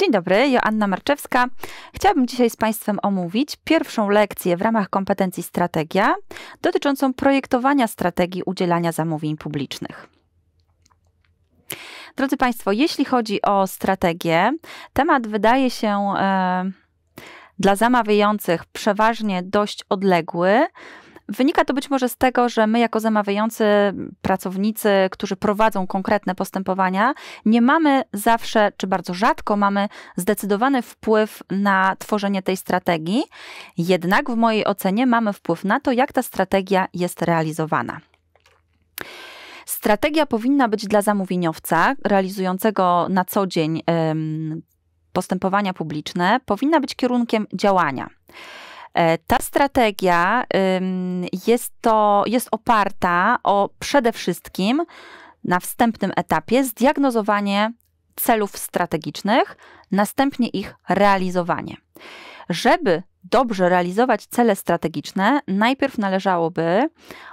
Dzień dobry, Joanna Marczewska. Chciałabym dzisiaj z Państwem omówić pierwszą lekcję w ramach kompetencji strategia dotyczącą projektowania strategii udzielania zamówień publicznych. Drodzy Państwo, jeśli chodzi o strategię, temat wydaje się e, dla zamawiających przeważnie dość odległy. Wynika to być może z tego, że my jako zamawiający pracownicy, którzy prowadzą konkretne postępowania, nie mamy zawsze, czy bardzo rzadko mamy zdecydowany wpływ na tworzenie tej strategii. Jednak w mojej ocenie mamy wpływ na to, jak ta strategia jest realizowana. Strategia powinna być dla zamówieniowca realizującego na co dzień postępowania publiczne, powinna być kierunkiem działania. E, ta strategia jest, to, jest oparta o przede wszystkim na wstępnym etapie zdiagnozowanie celów strategicznych, następnie ich realizowanie. Żeby dobrze realizować cele strategiczne, najpierw należałoby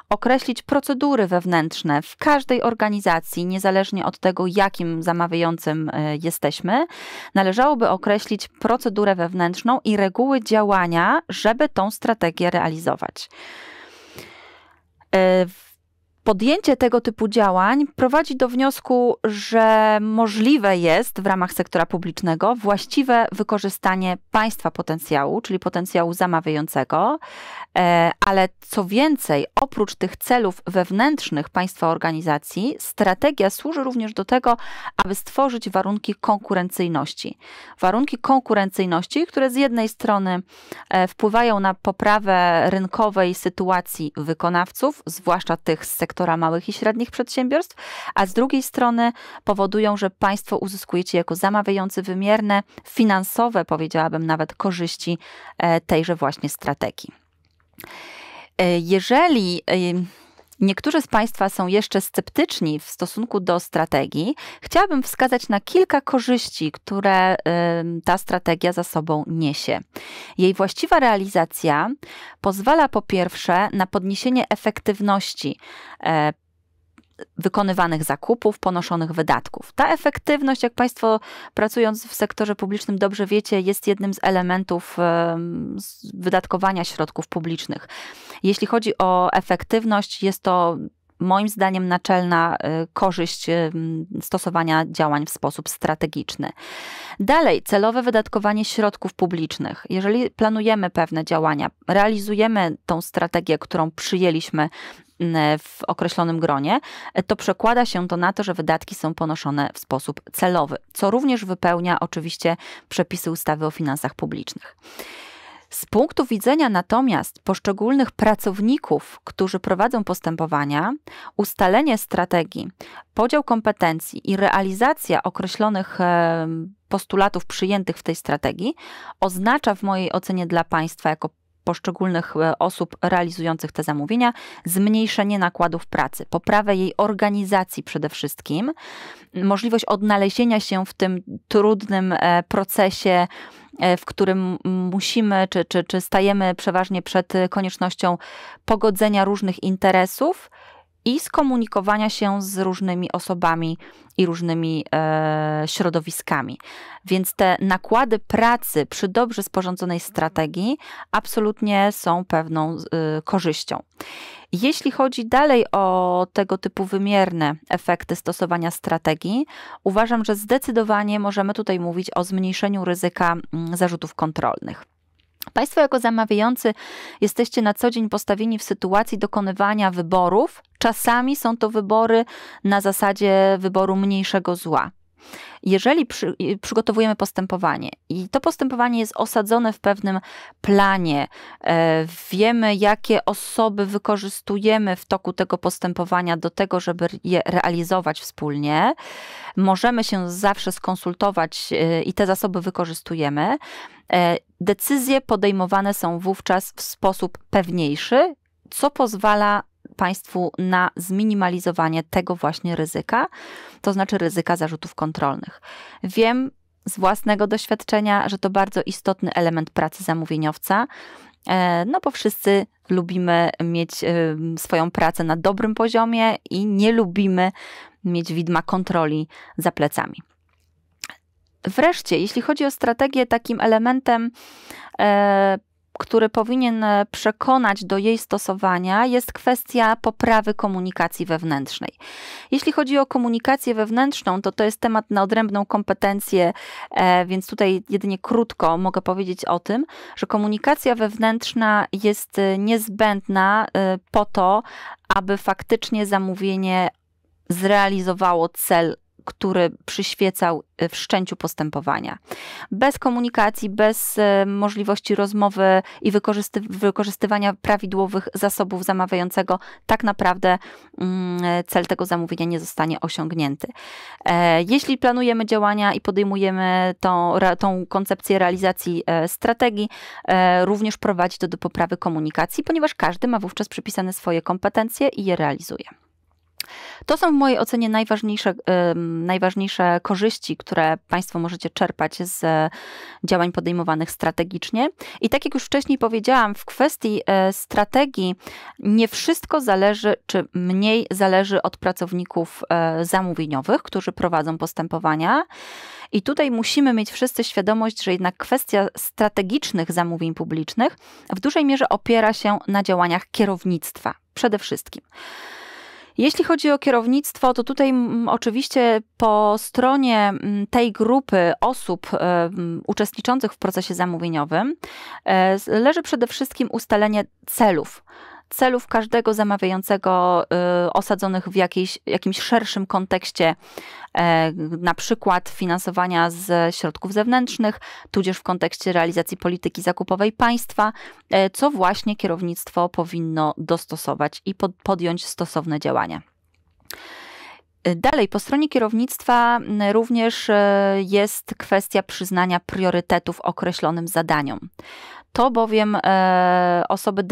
określić procedury wewnętrzne w każdej organizacji, niezależnie od tego, jakim zamawiającym e, jesteśmy. Należałoby określić procedurę wewnętrzną i reguły działania, żeby tą strategię realizować. E, podjęcie tego typu działań prowadzi do wniosku, że możliwe jest w ramach sektora publicznego właściwe wykorzystanie państwa potencjału, czyli potencjału zamawiającego, e, ale co więcej, oprócz tych celów wewnętrznych państwa organizacji, strategia służy również do tego, aby stworzyć warunki konkurencyjności. Warunki konkurencyjności, które z jednej strony e, wpływają na poprawę rynkowej sytuacji wykonawców, zwłaszcza tych z sektora małych i średnich przedsiębiorstw, a z drugiej strony powodują, że państwo uzyskujecie jako zamawiający wymierne, finansowe, powiedziałabym nawet korzyści e, tejże właśnie strategii. E, jeżeli e, niektórzy z Państwa są jeszcze sceptyczni w stosunku do strategii, chciałabym wskazać na kilka korzyści, które e, ta strategia za sobą niesie. Jej właściwa realizacja pozwala po pierwsze na podniesienie efektywności wykonywanych zakupów, ponoszonych wydatków. Ta efektywność, jak Państwo pracując w sektorze publicznym dobrze wiecie, jest jednym z elementów wydatkowania środków publicznych. Jeśli chodzi o efektywność, jest to moim zdaniem naczelna y, korzyść y, stosowania działań w sposób strategiczny. Dalej, celowe wydatkowanie środków publicznych. Jeżeli planujemy pewne działania, realizujemy tą strategię, którą przyjęliśmy w określonym gronie, e, to przekłada się to na to, że wydatki są ponoszone w sposób celowy, co również wypełnia oczywiście przepisy ustawy o finansach publicznych. Z punktu widzenia natomiast poszczególnych pracowników, którzy prowadzą postępowania, ustalenie strategii, podział kompetencji i realizacja określonych e, postulatów przyjętych w tej strategii oznacza w mojej ocenie dla państwa jako poszczególnych e, osób realizujących te zamówienia, zmniejszenie nakładów pracy, poprawę jej organizacji przede wszystkim, możliwość odnalezienia się w tym trudnym e, procesie E, w którym musimy, czy, czy, czy stajemy przeważnie przed koniecznością pogodzenia różnych interesów i skomunikowania się z różnymi osobami i różnymi e, środowiskami. Więc te nakłady pracy przy dobrze sporządzonej strategii absolutnie są pewną e, korzyścią. Jeśli chodzi dalej o tego typu wymierne efekty stosowania strategii, uważam, że zdecydowanie możemy tutaj mówić o zmniejszeniu ryzyka mm, zarzutów kontrolnych. Państwo jako zamawiający jesteście na co dzień postawieni w sytuacji dokonywania wyborów. Czasami są to wybory na zasadzie wyboru mniejszego zła. Jeżeli przy, przygotowujemy postępowanie i to postępowanie jest osadzone w pewnym planie, e, wiemy, jakie osoby wykorzystujemy w toku tego postępowania do tego, żeby je realizować wspólnie, możemy się zawsze skonsultować e, i te zasoby wykorzystujemy. E, decyzje podejmowane są wówczas w sposób pewniejszy, co pozwala państwu na zminimalizowanie tego właśnie ryzyka, to znaczy ryzyka zarzutów kontrolnych. Wiem z własnego doświadczenia, że to bardzo istotny element pracy zamówieniowca. E, no bo wszyscy lubimy mieć e, swoją pracę na dobrym poziomie i nie lubimy mieć widma kontroli za plecami. Wreszcie, jeśli chodzi o strategię, takim elementem e, który powinien e, przekonać do jej stosowania, jest kwestia poprawy komunikacji wewnętrznej. Jeśli chodzi o komunikację wewnętrzną, to to jest temat na odrębną kompetencję, e, więc tutaj jedynie krótko mogę powiedzieć o tym, że komunikacja wewnętrzna jest e, niezbędna po to, aby faktycznie zamówienie zrealizowało cel który przyświecał y, wszczęciu postępowania. Bez komunikacji, bez y, możliwości rozmowy i wykorzysty wykorzystywania prawidłowych zasobów zamawiającego, tak naprawdę mm, cel tego zamówienia nie zostanie osiągnięty. E, jeśli planujemy działania i podejmujemy tą, tą koncepcję realizacji e, strategii, e, również prowadzi to do poprawy komunikacji, ponieważ każdy ma wówczas przypisane swoje kompetencje i je realizuje. To są w mojej ocenie najważniejsze, najważniejsze korzyści, które Państwo możecie czerpać z e, działań podejmowanych strategicznie. I tak jak już wcześniej powiedziałam, w kwestii e, strategii nie wszystko zależy, czy mniej zależy od pracowników e, zamówieniowych, którzy prowadzą postępowania. I tutaj musimy mieć wszyscy świadomość, że jednak kwestia strategicznych zamówień publicznych w dużej mierze opiera się na działaniach kierownictwa przede wszystkim. Jeśli chodzi o kierownictwo, to tutaj mm, oczywiście po stronie mm, tej grupy osób e, mm, uczestniczących w procesie zamówieniowym e, leży przede wszystkim ustalenie celów celów każdego zamawiającego y, osadzonych w jakiejś, jakimś szerszym kontekście, e, na przykład finansowania ze środków zewnętrznych, tudzież w kontekście realizacji polityki zakupowej państwa, e, co właśnie kierownictwo powinno dostosować i podjąć stosowne działania. E, dalej, po stronie kierownictwa również jest kwestia przyznania priorytetów określonym zadaniom. To bowiem e, osoby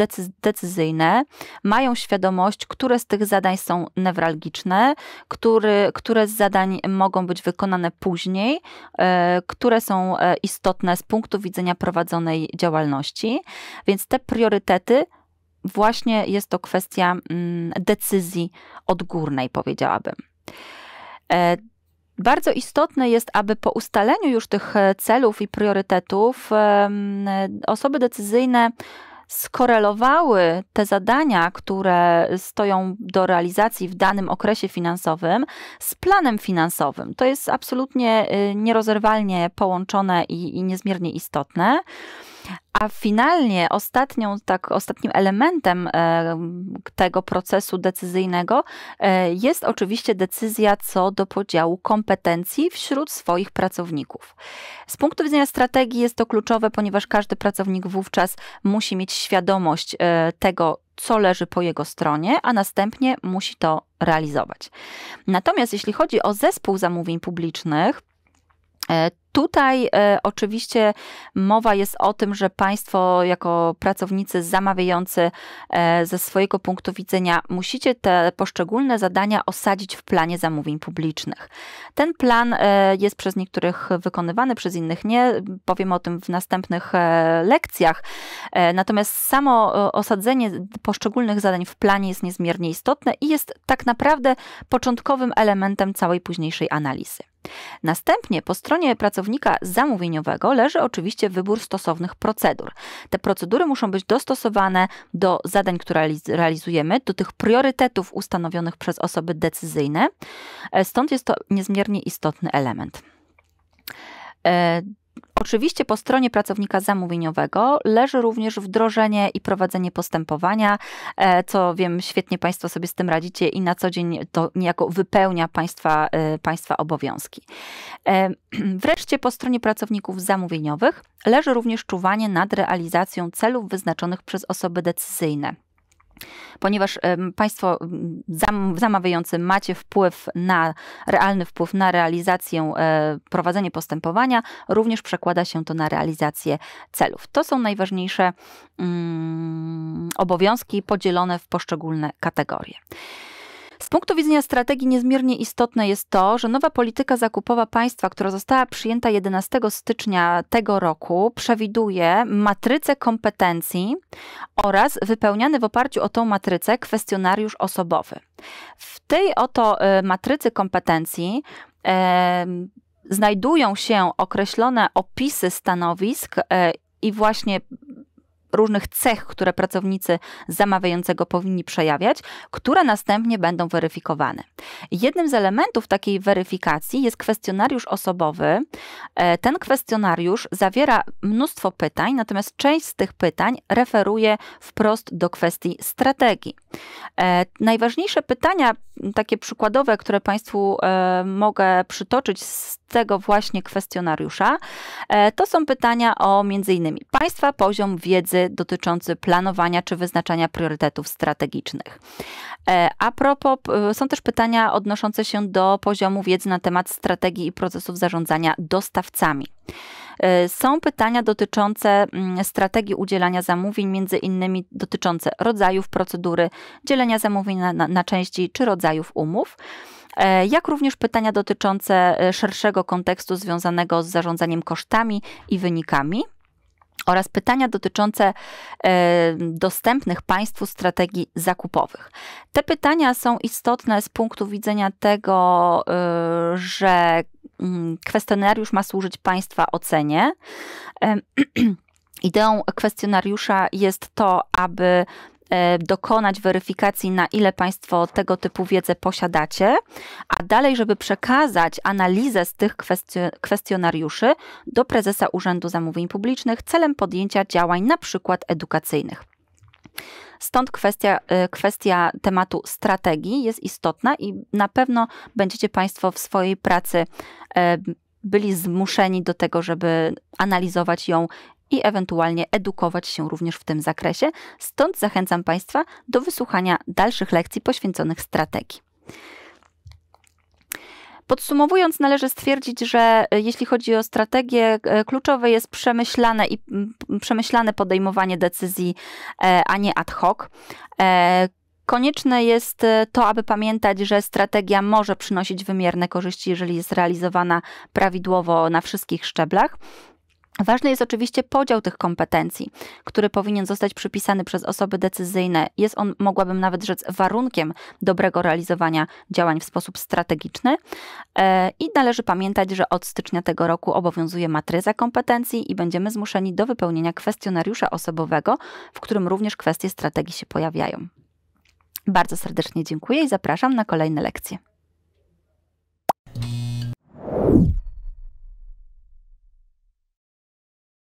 decyzyjne mają świadomość, które z tych zadań są newralgiczne, który, które z zadań mogą być wykonane później, e, które są e, istotne z punktu widzenia prowadzonej działalności. Więc te priorytety właśnie jest to kwestia mm, decyzji odgórnej, powiedziałabym. E, bardzo istotne jest, aby po ustaleniu już tych e, celów i priorytetów osoby decyzyjne skorelowały te zadania, które stoją do realizacji w danym okresie finansowym z planem finansowym. To jest absolutnie y, nierozerwalnie połączone i, i niezmiernie istotne. A finalnie ostatnią, tak, ostatnim elementem e, tego procesu decyzyjnego e, jest oczywiście decyzja co do podziału kompetencji wśród swoich pracowników. Z punktu widzenia strategii jest to kluczowe, ponieważ każdy pracownik wówczas musi mieć świadomość e, tego, co leży po jego stronie, a następnie musi to realizować. Natomiast jeśli chodzi o zespół zamówień publicznych, E, tutaj e, oczywiście mowa jest o tym, że państwo jako pracownicy zamawiający e, ze swojego punktu widzenia musicie te poszczególne zadania osadzić w planie zamówień publicznych. Ten plan e, jest przez niektórych wykonywany, przez innych nie. Powiem o tym w następnych e, lekcjach. E, natomiast samo osadzenie poszczególnych zadań w planie jest niezmiernie istotne i jest tak naprawdę początkowym elementem całej późniejszej analizy. Następnie po stronie pracownika zamówieniowego leży oczywiście wybór stosownych procedur. Te procedury muszą być dostosowane do zadań, które realizujemy, do tych priorytetów ustanowionych przez osoby decyzyjne. E, stąd jest to niezmiernie istotny element. E, Oczywiście po stronie pracownika zamówieniowego leży również wdrożenie i prowadzenie postępowania, e, co wiem, świetnie Państwo sobie z tym radzicie i na co dzień to niejako wypełnia Państwa, e, państwa obowiązki. E, wreszcie po stronie pracowników zamówieniowych leży również czuwanie nad realizacją celów wyznaczonych przez osoby decyzyjne ponieważ Państwo zamawiający macie wpływ na, realny wpływ na realizację, e, prowadzenie postępowania, również przekłada się to na realizację celów. To są najważniejsze mm, obowiązki podzielone w poszczególne kategorie. Z punktu widzenia strategii niezmiernie istotne jest to, że nowa polityka zakupowa państwa, która została przyjęta 11 stycznia tego roku, przewiduje matrycę kompetencji oraz wypełniany w oparciu o tą matrycę kwestionariusz osobowy. W tej oto y, matrycy kompetencji y, znajdują się określone opisy stanowisk y, i właśnie różnych cech, które pracownicy zamawiającego powinni przejawiać, które następnie będą weryfikowane. Jednym z elementów takiej weryfikacji jest kwestionariusz osobowy. E, ten kwestionariusz zawiera mnóstwo pytań, natomiast część z tych pytań referuje wprost do kwestii strategii. E, najważniejsze pytania, takie przykładowe, które Państwu e, mogę przytoczyć z tego właśnie kwestionariusza, to są pytania o między innymi Państwa poziom wiedzy wiedzy dotyczący planowania czy wyznaczania priorytetów strategicznych. E, a propos, są też pytania odnoszące się do poziomu wiedzy na temat strategii i procesów zarządzania dostawcami. E, są pytania dotyczące mm, strategii udzielania zamówień, między innymi dotyczące rodzajów procedury, dzielenia zamówień na, na, na części czy rodzajów umów e, jak również pytania dotyczące szerszego kontekstu związanego z zarządzaniem kosztami i wynikami oraz pytania dotyczące e, dostępnych Państwu strategii zakupowych. Te pytania są istotne z punktu widzenia tego, e, że mm, kwestionariusz ma służyć Państwa ocenie. Ideą kwestionariusza jest to, aby E, dokonać weryfikacji, na ile Państwo tego typu wiedzę posiadacie, a dalej, żeby przekazać analizę z tych kwestionariuszy do prezesa Urzędu Zamówień Publicznych celem podjęcia działań na przykład edukacyjnych. Stąd kwestia, e, kwestia tematu strategii jest istotna i na pewno będziecie Państwo w swojej pracy e, byli zmuszeni do tego, żeby analizować ją i ewentualnie edukować się również w tym zakresie. Stąd zachęcam Państwa do wysłuchania dalszych lekcji poświęconych strategii. Podsumowując, należy stwierdzić, że e, jeśli chodzi o strategię, e, kluczowe jest przemyślane i przemyślane podejmowanie decyzji, e, a nie ad hoc. Konieczne jest to, aby pamiętać, że strategia może przynosić wymierne korzyści, jeżeli jest realizowana prawidłowo na wszystkich szczeblach. Ważny jest oczywiście podział tych kompetencji, który powinien zostać przypisany przez osoby decyzyjne. Jest on, mogłabym nawet rzec, warunkiem dobrego realizowania działań w sposób strategiczny. E, I należy pamiętać, że od stycznia tego roku obowiązuje matryza kompetencji i będziemy zmuszeni do wypełnienia kwestionariusza osobowego, w którym również kwestie strategii się pojawiają. Bardzo serdecznie dziękuję i zapraszam na kolejne lekcje.